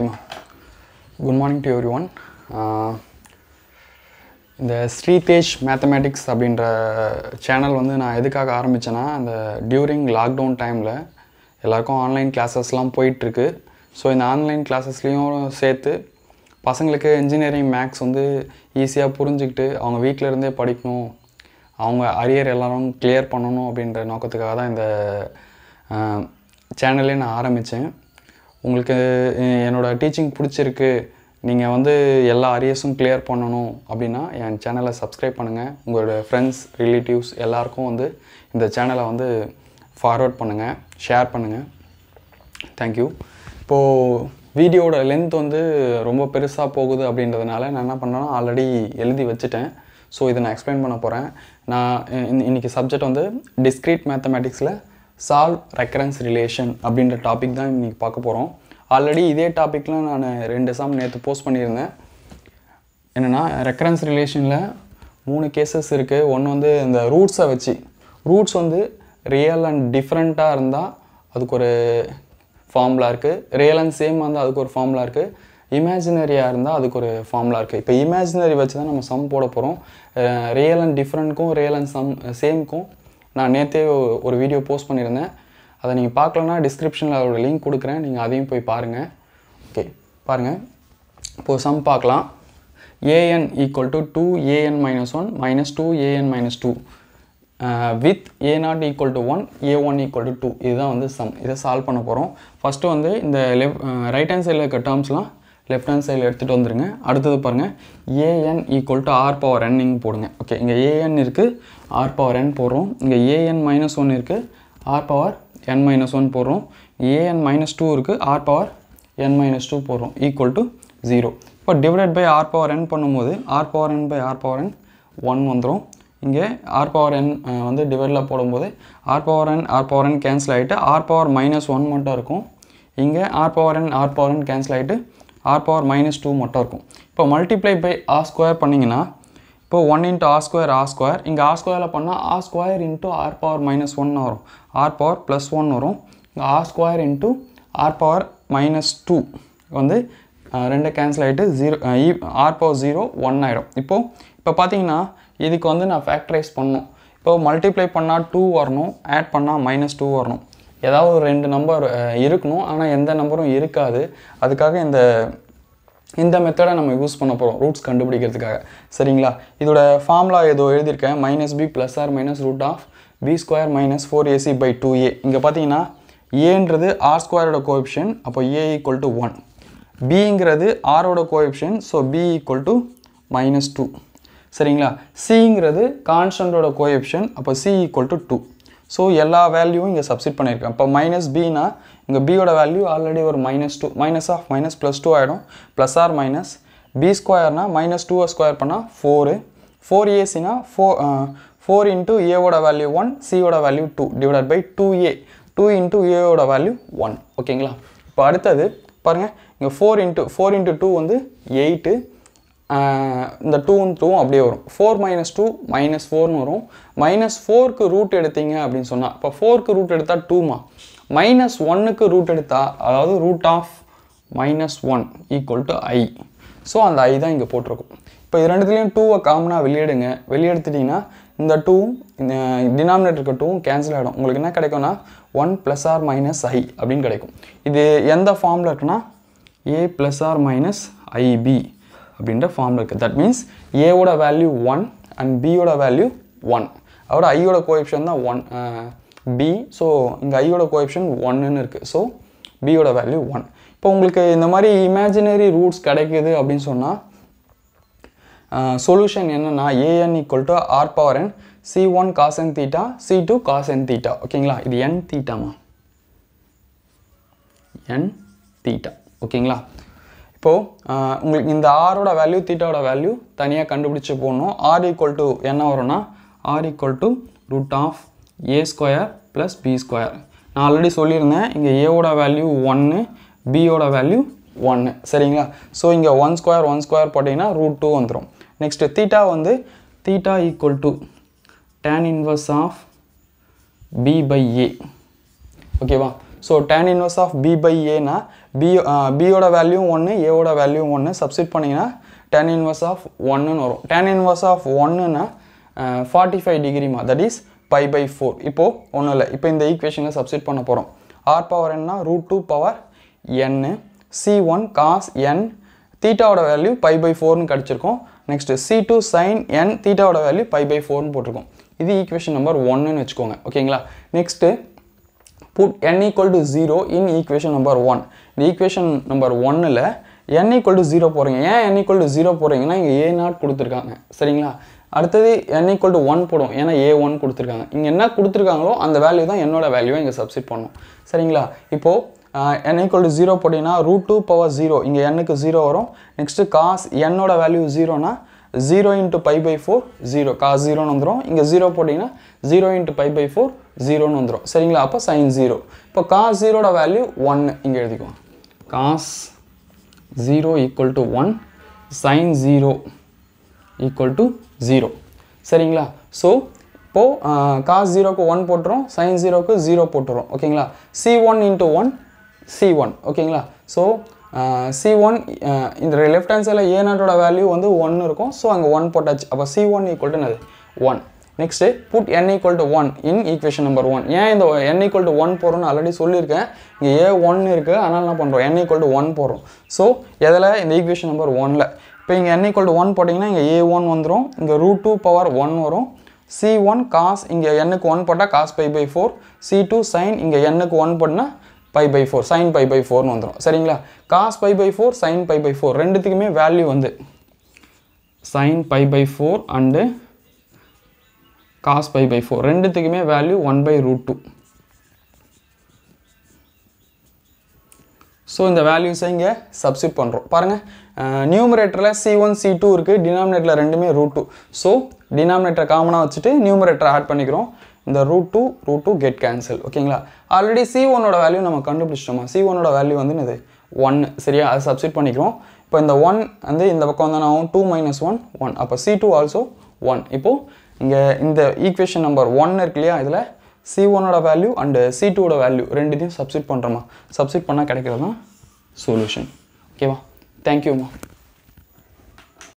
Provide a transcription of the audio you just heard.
ஓகேம்மா good morning to everyone இந்த Sri Tej mathematics அப்படின்ற சேனல் வந்து நான் எதுக்காக ஆரம்பித்தேன்னா அந்த டியூரிங் லாக்டவுன் டைமில் எல்லாருக்கும் ஆன்லைன் கிளாஸஸ்லாம் போயிட்டுருக்கு ஸோ இந்த ஆன்லைன் கிளாஸஸ்லேயும் சேர்த்து பசங்களுக்கு இன்ஜினியரிங் மேக்ஸ் வந்து ஈஸியாக புரிஞ்சுக்கிட்டு அவங்க வீட்டில் இருந்தே படிக்கணும் அவங்க அரியர் எல்லோரும் கிளியர் பண்ணணும் அப்படின்ற நோக்கத்துக்காக தான் இந்த சேனலே நான் ஆரம்பித்தேன் உங்களுக்கு என்னோடய டீச்சிங் பிடிச்சிருக்கு நீங்கள் வந்து எல்லா அரியர்ஸும் கிளியர் பண்ணணும் அப்படின்னா என் சேனலை சப்ஸ்கிரைப் பண்ணுங்கள் உங்களோட ஃப்ரெண்ட்ஸ் ரிலேட்டிவ்ஸ் எல்லாருக்கும் வந்து இந்த சேனலை வந்து ஃபார்வேர்ட் பண்ணுங்கள் ஷேர் பண்ணுங்கள் தேங்க்யூ இப்போது வீடியோட லென்த் வந்து ரொம்ப பெருசாக போகுது அப்படின்றதுனால நான் என்ன பண்ணேன்னா ஆல்ரெடி எழுதி வச்சுட்டேன் ஸோ இதை நான் எக்ஸ்பிளைன் பண்ண போகிறேன் நான் இன்னைக்கு சப்ஜெக்ட் வந்து டிஸ்க்ரீட் மேத்தமேட்டிக்ஸில் சால்வ் ரெக்கரன்ஸ் ரிலேஷன் அப்படின்ற டாபிக் தான் இன்றைக்கி பார்க்க போகிறோம் ஆல்ரெடி இதே டாப்பிக்லாம் நான் ரெண்டு சாம் நேற்று போஸ்ட் பண்ணியிருந்தேன் என்னென்னா ரெக்கரன்ஸ் ரிலேஷனில் மூணு கேசஸ் இருக்குது ஒன்று வந்து இந்த ரூட்ஸை வச்சு ரூட்ஸ் வந்து ரியல் அண்ட் டிஃப்ரெண்ட்டாக இருந்தால் அதுக்கு ஒரு ஃபார்முலா இருக்குது ரியல் அண்ட் சேம் வந்து அதுக்கு ஒரு ஃபார்முலா இருக்குது இமேஜினரியாக இருந்தால் அதுக்கு ஒரு ஃபார்முலா இருக்குது இப்போ இமேஜினரி வச்சு தான் நம்ம சம் போட போகிறோம் ரியல் அண்ட் டிஃப்ரெண்ட்க்கும் ரியல் அண்ட் சம் சேம்க்கும் நான் நேற்றே ஒரு வீடியோ போஸ்ட் பண்ணியிருந்தேன் அதை நீங்கள் பார்க்கலன்னா டிஸ்கிரிப்ஷனில் அதோடய லிங்க் கொடுக்குறேன் நீங்கள் அதையும் போய் பாருங்கள் ஓகே பாருங்கள் இப்போது சம் பார்க்கலாம் a n equal to two a n minus one minus two a n minus two with a nought equal to one a one equal to two இதுதான் வந்து சம் இதை சால்வ் பண்ண போகிறோம் ஃபஸ்ட்டு வந்து இந்த லெஃப்ட் ரைட் ஹேண்ட் சைடில் இருக்க டேர்ம்ஸ்லாம் லெஃப்ட் ஹேண்ட் சைடில் எடுத்துகிட்டு வந்துடுங்க அடுத்தது பாருங்கள் a n equal to r power n நீங்கள் போடுங்க ஓகே இங்கே ஏஎன் இருக்குது ஆர் பவர் என் போடுறோம் இங்கே ஏஎன் மைனஸ் ஒன் இருக்குது r power n minus one போடுறோம் ஏஎன் மைனஸ் டூ இருக்குது r power n minus two போடுறோம் ஈக்குவல் டு ஜீரோ இப்போ divide by r power n பண்ணும்போது r power n by r power n one வந்துடும் இங்கே r power n வந்து டிவைடில் போடும்போது r power n r power n cancel ஆகிட்டு r power minus one மட்டும் இருக்கும் இங்கே r power n r power n cancel ஆகிட்டு ஆர் பவர் மைனஸ் டூ மட்டும் இருக்கும் இப்போ மல்டிப்ளை பை ஆர் ஸ்கொயர் பண்ணிங்கன்னா இப்போ one into r square r square இங்கே ஆர் ஸ்கொயரில் பண்ணால் r square into r power minus one வரும் ஆர் பவர் ப்ளஸ் ஒன் வரும் இங்கே r square into r power minus two வந்து ரெண்டு கேன்சல் ஆகிட்டு zero r power zero one ஆகிடும் இப்போது இப்போ பார்த்தீங்கன்னா இதுக்கு வந்து நான் ஃபேக்டரைஸ் பண்ணணும் இப்போது மல்டிப்ளை பண்ணால் டூ வரணும் ஆட் பண்ணால் மைனஸ் டூ வரணும் ஏதாவது ஒரு ரெண்டு நம்பர் இருக்கணும் ஆனால் எந்த நம்பரும் இருக்காது அதுக்காக இந்த இந்த மெத்தடை நம்ம யூஸ் பண்ண போகிறோம் ரூட்ஸ் கண்டுபிடிக்கிறதுக்காக சரிங்களா இதோட ஃபார்ம்லா ஏதோ எழுதியிருக்கேன் minus b plus or minus root of b square minus four a c by two a இங்கே பார்த்தீங்கன்னா ஏன்றது ஆர் ஸ்கொயரோட கோஎப்ஷன் அப்போ ஏ ஈக்குவல் டு ஒன் பிங்கிறது ஆரோட coefficient so b equal to minus two சரிங்களா சிங்கிறது கான்ஸ்டண்ட்டோட கோஎப்ஷன் அப்போ c equal to two so எல்லா வேல்யூவும் இங்கே சப்சிட் பண்ணியிருக்கேன் இப்போ மைனஸ் பினா இங்கே பியோட வேல்யூ ஆல்ரெடி ஒரு minus two minus of minus plus two ஆகிடும் ப்ளஸ் ஆர் மைனஸ் பி ஸ்கொயர்னா மைனஸ் டூவை ஸ்கொயர் பண்ணால் ஃபோரு ஃபோர் ஏசினா ஃபோர் ஃபோர் இன்ட்டு ஏவோட வேல்யூ ஒன் சியோட value two divided by two a two into ஏவோட வேல்யூ ஒன் ஓகேங்களா இப்போ அடுத்தது பாருங்கள் இங்கே four into four into two வந்து எயிட்டு இந்த டூன் டூ அப்படியே வரும் ஃபோர் மைனஸ் டூ மைனஸ் ஃபோர்னு வரும் மைனஸ் ஃபோருக்கு ரூட் எடுத்தீங்க அப்படின்னு சொன்னால் இப்போ ஃபோருக்கு ரூட் எடுத்தால் டூமா மைனஸ் ஒன்னுக்கு ரூட் எடுத்தால் அதாவது root of minus one equal to i so அந்த ஐ தான் இங்கே போட்டிருக்கும் இப்போ இது ரெண்டுத்துலேயும் டூவை காமனாக வெளியெடுங்க வெளியெடுத்துட்டிங்கன்னா இந்த டூ இந்த டினாமினேட்டர் இருக்க டூவும் கேன்சல் ஆகிடும் உங்களுக்கு என்ன கிடைக்கும்னா one plus or minus i அப்படின்னு கிடைக்கும் இது எந்த ஃபார்மில் இருக்குன்னா a plus or minus i b அப்படின்ற ஃபார்மில் இருக்குது தட் மீன்ஸ் ஏவோட வேல்யூ ஒன் அண்ட் பியோட வேல்யூ ஒன் அதோட ஐயோட கோஎப்ஷன் தான் ஒன் பி ஸோ இங்கே ஐயோட கோஎப்ஷன் ஒன்னுன்னு இருக்குது ஸோ பியோட வேல்யூ ஒன் இப்போ உங்களுக்கு இந்த மாதிரி இமேஜினரி ரூட்ஸ் கிடைக்குது அப்படின்னு சொன்னால் சொல்யூஷன் என்னென்னா a n equal to r power n c one cos n theta c two cos n theta ஓகேங்களா இது என் தீட்டாமா என் தீட்டா ஓகேங்களா இப்போது உங்களுக்கு இந்த ஆரோட வேல்யூ தீட்டாவோட வேல்யூ தனியாக கண்டுபிடிச்சி போடணும் ஆர் ஈக்குவல் டு என்ன வரும்னா r equal to root of a square plus b square நான் ஆல்ரெடி சொல்லியிருந்தேன் இங்கே ஏவோட வேல்யூ ஒன்று பியோட வேல்யூ ஒன்று சரிங்களா ஸோ இங்கே ஒன் ஸ்கொயர் ஒன் ஸ்கொயர் போட்டிங்கன்னா ரூட் டூ வந்துடும் நெக்ஸ்ட்டு தீட்டா வந்து theta equal to tan inverse of b by a ஓகேவா so tan inverse of b by ஏனா பி பியோட வேல்யூ ஒன்று ஏவோட வேல்யூ ஒன்று சப்ஸ்டிட் பண்ணிங்கன்னா டேன் இன்வர்ஸ் ஆஃப் ஒன்னுன்னு வரும் டேன் இன்வர்ஸ் ஆஃப் ஒன்றுனா ஃபார்ட்டி ஃபைவ் டிகிரிமா that is pi by four இப்போது ஒன்றும் இல்லை இப்போ இந்த ஈக்குவேஷனை சப்ஸ்டிட் பண்ண போகிறோம் ஆர் பவர் என்ன root two power n c one cos n தீட்டாவோட வேல்யூ பை பை ஃபோர்னு கிடச்சிருக்கோம் next c two sine n தீட்டாவோட வேல்யூ பை பை ஃபோர்னு போட்டிருக்கோம் இது ஈக்குவேஷன் நம்பர் ஒன்றுன்னு வச்சுக்கோங்க ஓகேங்களா next put n equal to 0 in equation number 1. இந்த equation number 1ல n equal to 0 போகிறீங்க ஏன் n equal to 0 போகிறீங்கன்னா இங்கே ஏ நாட் கொடுத்துருக்காங்க சரிங்களா அடுத்தது n equal to 1 போடும் ஏன்னா ஏ ஒன் கொடுத்துருக்காங்க இங்கே என்ன கொடுத்துருக்காங்களோ அந்த வேல்யூ தான் என்னோட வேல்யூவை இங்கே சப்ஸ்டிட் பண்ணும் சரிங்களா இப்போது என் ஈக்குவல் டு ஜீரோ போட்டிங்கன்னா ரூட் டூ பவர் ஜீரோ இங்கே என்னுக்கு ஜீரோ வரும் நெக்ஸ்ட்டு காஸ் என்னோட வேல்யூ ஜீரோனா zero into pi by four zero கா ஜீரோன்னு வந்துடும் இங்கே ஜீரோ போட்டிங்கன்னா zero into pi by four ஜீரோன்னு வந்துடும் சரிங்களா அப்போ சைன் ஜீரோ இப்போ காஸ் ஜீரோட வேல்யூ ஒன்று இங்கே எழுதிக்குவோம் cos zero equal to one sine zero equal to zero சரிங்களா ஸோ இப்போது காஸ் ஜீரோக்கு ஒன் போட்டுரும் சைன் ஜீரோக்கு ஜீரோ போட்டுரும் ஓகேங்களா c one into one c one ஓகேங்களா ஸோ சி ஒன் இந்த லெஃப்ட் hand சைடில் A0 value வேல்யூ வந்து ஒன்று இருக்கும் ஸோ அங்கே ஒன் போட்டாச்சு அப்போ சி ஒன் to டு என்னது one next put n equal to one in equation number one ஏன் இந்த என் equal to ஒன் போகிறோம்னு ஆல்ரெடி சொல்லியிருக்கேன் இங்கே ஏ A1 இருக்குது அதனால் என்ன பண்ணுறோம் என் equal to ஒன் போடுறோம் ஸோ எதில் இந்த equation நம்பர் ஒனில் இப்போ இங்கே n equal to ஒன் போட்டிங்கன்னா இங்கே ஏ ஒன் வந்துடும் இங்கே 2 டூ பவர் ஒன் வரும் சி ஒன் இங்க இங்கே எண்ணுக்கு ஒன் போட்டால் cos pi by four c two sine இங்கே எண்ணுக்கு ஒன் பண்ணால் pi by four sine pi by four வந்துடும் சரிங்களா cos pi by four sine pi by four ரெண்டுத்துக்குமே வேல்யூ வந்து sine pi by four and cos pi by four ரெண்டுத்துக்குமே value one by root two so இந்த வேல்யூஸை இங்கே substitute பண்ணுறோம் பாருங்கள் நியூமரேட்டரில் சி ஒன் சி டூ இருக்குது டினாமினேட்டரில் ரெண்டுமே ரூட் டூ ஸோ டினாமினேட்டரை காமனாக வச்சுட்டு நியூமரேட்டரை ஆட் பண்ணிக்கிறோம் இந்த root two root two get cancel ஓகேங்களா ஆல்ரெடி சி ஒன்னோட வேல்யூ நம்ம கண்டுபிடிச்சிட்டோமா சி ஒன்னோட வேல்யூ வந்து இது ஒன் சரியா அதை சப்ஸ்டிட் பண்ணிக்கிறோம் இப்போ இந்த ஒன் வந்து இந்த பக்கம் வந்து நான் டூ மைனஸ் ஒன் ஒன் அப்போ சி டூ ஆல்சோ ஒன் இப்போது இங்கே இந்த ஈக்குவேஷன் நம்பர் ஒன் இருக்கு இல்லையா இதில் சி ஒன்னோட வேல்யூ அண்டு சி டூவோட வேல்யூ ரெண்டுத்தையும் சப்ஸ்டிட் பண்ணுறோமா சப்ஸ்டிட் பண்ணால் கிடைக்கிறது தான் சொல்யூஷன் ஓகேவா தேங்க்யூம்மா